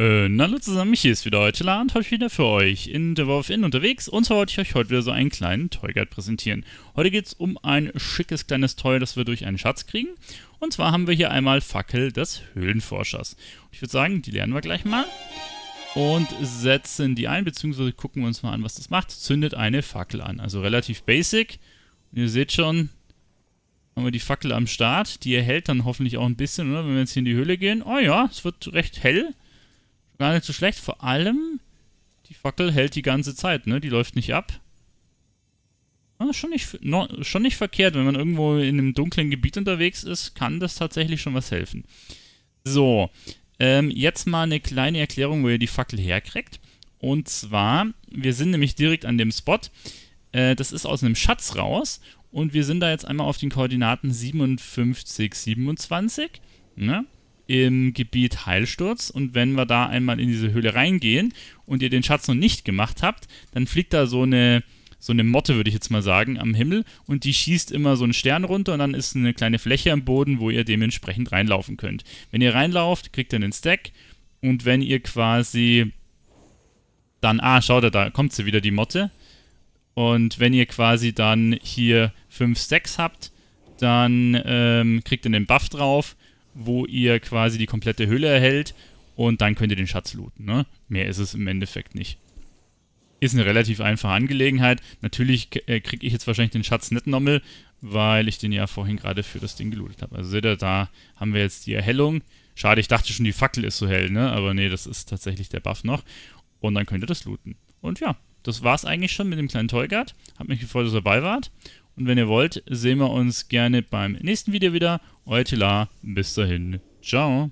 Äh, na, hallo zusammen, Michi ist wieder heute und heute wieder für euch in The Wolf Inn unterwegs und zwar wollte ich euch heute wieder so einen kleinen Toy Guide präsentieren. Heute geht es um ein schickes kleines Toy, das wir durch einen Schatz kriegen und zwar haben wir hier einmal Fackel des Höhlenforschers. Und ich würde sagen, die lernen wir gleich mal und setzen die ein, beziehungsweise gucken wir uns mal an, was das macht. Zündet eine Fackel an, also relativ basic. Und ihr seht schon, haben wir die Fackel am Start, die erhält dann hoffentlich auch ein bisschen, oder? Wenn wir jetzt hier in die Höhle gehen, oh ja, es wird recht hell gar nicht so schlecht. Vor allem, die Fackel hält die ganze Zeit, ne? Die läuft nicht ab. Ah, schon, nicht, no, schon nicht verkehrt, wenn man irgendwo in einem dunklen Gebiet unterwegs ist, kann das tatsächlich schon was helfen. So, ähm, jetzt mal eine kleine Erklärung, wo ihr die Fackel herkriegt. Und zwar, wir sind nämlich direkt an dem Spot. Äh, das ist aus einem Schatz raus. Und wir sind da jetzt einmal auf den Koordinaten 57, 27. Ne? im Gebiet Heilsturz. Und wenn wir da einmal in diese Höhle reingehen und ihr den Schatz noch nicht gemacht habt, dann fliegt da so eine, so eine Motte, würde ich jetzt mal sagen, am Himmel. Und die schießt immer so einen Stern runter und dann ist eine kleine Fläche am Boden, wo ihr dementsprechend reinlaufen könnt. Wenn ihr reinlauft, kriegt ihr einen Stack. Und wenn ihr quasi dann, ah, schaut da kommt sie wieder, die Motte. Und wenn ihr quasi dann hier 5 Stacks habt, dann ähm, kriegt ihr den Buff drauf wo ihr quasi die komplette Höhle erhält und dann könnt ihr den Schatz looten. Ne? Mehr ist es im Endeffekt nicht. Ist eine relativ einfache Angelegenheit. Natürlich äh, kriege ich jetzt wahrscheinlich den Schatz nicht nochmal, weil ich den ja vorhin gerade für das Ding gelootet habe. Also seht ihr, da haben wir jetzt die Erhellung. Schade, ich dachte schon, die Fackel ist so hell, ne? Aber nee, das ist tatsächlich der Buff noch. Und dann könnt ihr das looten. Und ja, das war's eigentlich schon mit dem kleinen Toyguard. Hat mich gefreut, dass ihr dabei wart. Und wenn ihr wollt, sehen wir uns gerne beim nächsten Video wieder. Euer Tila. Bis dahin. Ciao.